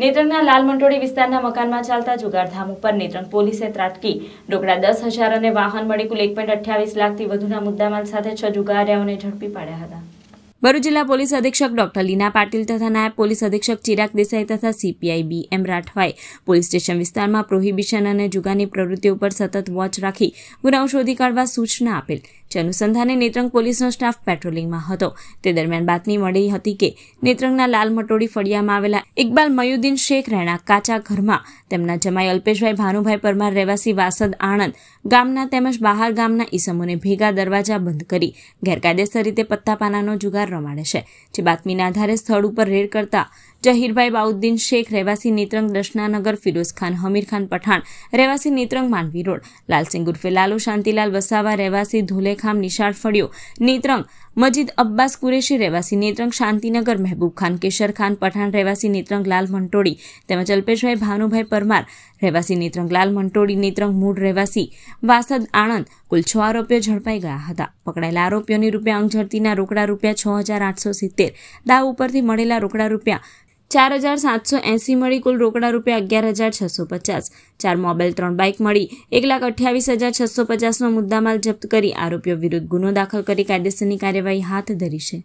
નેત્રંગના લાલ મંટોળી વિસ્તારના મકાનમાં ચાલતા જુગારધામ ઉપર નેત્રંગ પોલીસે ત્રાટકી રોકડા દસ હજાર અને વાહન મળી કુલ એક લાખથી વધુના મુદ્દામાલ સાથે છ જુગાર્યાઓને ઝડપી પાડ્યા હતા ભરૂચ જિલ્લા પોલીસ અધિક્ષક ડોક્ટર લીના પાટીલ તથા નાયબ પોલીસ અધિક્ષક ચિરાગ દેસાઈ તથા સીપીઆઈ બી એમ રાઠવાએ પોલીસ સ્ટેશન વિસ્તારમાં પ્રોહિબિશન અને જુગાની પ્રવૃત્તિ ઉપર સતત વોચ રાખી ગુનાઓ શોધી કાઢવા સૂચના આપેલ જે અનુસંધાને નેત્રંગ પોલીસનો સ્ટાફ પેટ્રોલિંગમાં હતો તે દરમિયાન બાતમી મળી હતી કે નેત્રંગના લાલ મટોડી ફળિયામાં આવેલા ઇકબાલ મયુદ્દીન શેખ રહેણાંક કાચા ઘરમાં તેમના જમાઈ અલ્પેશભાઈ ભાનુભાઈ પરમાર રહેવાસી વાસદ આણંદ ગામના તેમજ બહાર ગામના ઈસમોને ભેગા દરવાજા બંધ કરી ગેરકાયદેસર રીતે પત્તાપાનાનો જુગાર પ્રમાણે છે જે બાતમીના આધારે સ્થળ ઉપર રેડ કરતા જહીરભાઈ બાઉદ્દીન શેખ રહેવાસી નેત્રંગ દર્શનાનગર ફિરોઝ ખાન હમીર ખાન પઠાણ રહેવાસી નેત્રંગ માંડવી રોડ લાલસિંહ ઉર્ફે લાલુ શાંતિલાલ વસાવા રહેવાસી ધુલેખામ નિશાળ ફળિયો નેત્રંગ મજીદ અબ્બાસ કુરેશી રહેવાસી નેત્રંગ શાંતિનગર મહેબૂબ ખાન કેશર ખાન પઠાણ રહેવાસી નેત્રંગ લાલ મંટોડી તેમજ અલ્પેશભાઈ ભાનુભાઈ પરમાર રહેવાસી નેત્રંગ લાલ મંટોડી નેત્રંગ મૂળ રહેવાસી વાસદ આણંદ કુલ છ આરોપીઓ ઝડપાઈ ગયા હતા પકડાયેલા આરોપીઓની રૂપિયા અંગ અંગઝડતીના રોકડા રૂપિયા છ હજાર આઠસો સિત્તેર દાવ ઉપરથી મળેલા રોકડા રૂપિયા ચાર હજાર સાતસો એંસી મળી કુલ રોકડા રૂપિયા અગિયાર હજાર છસો પચાસ ચાર મોબાઈલ ત્રણ બાઇક મળી એક લાખ અઠ્યાવીસ હજાર છસો પચાસનો મુદ્દામાલ જપ્ત કરી આરોપીઓ વિરુદ્ધ ગુનો દાખલ કરી કાયદેસરની કાર્યવાહી હાથ ધરી છે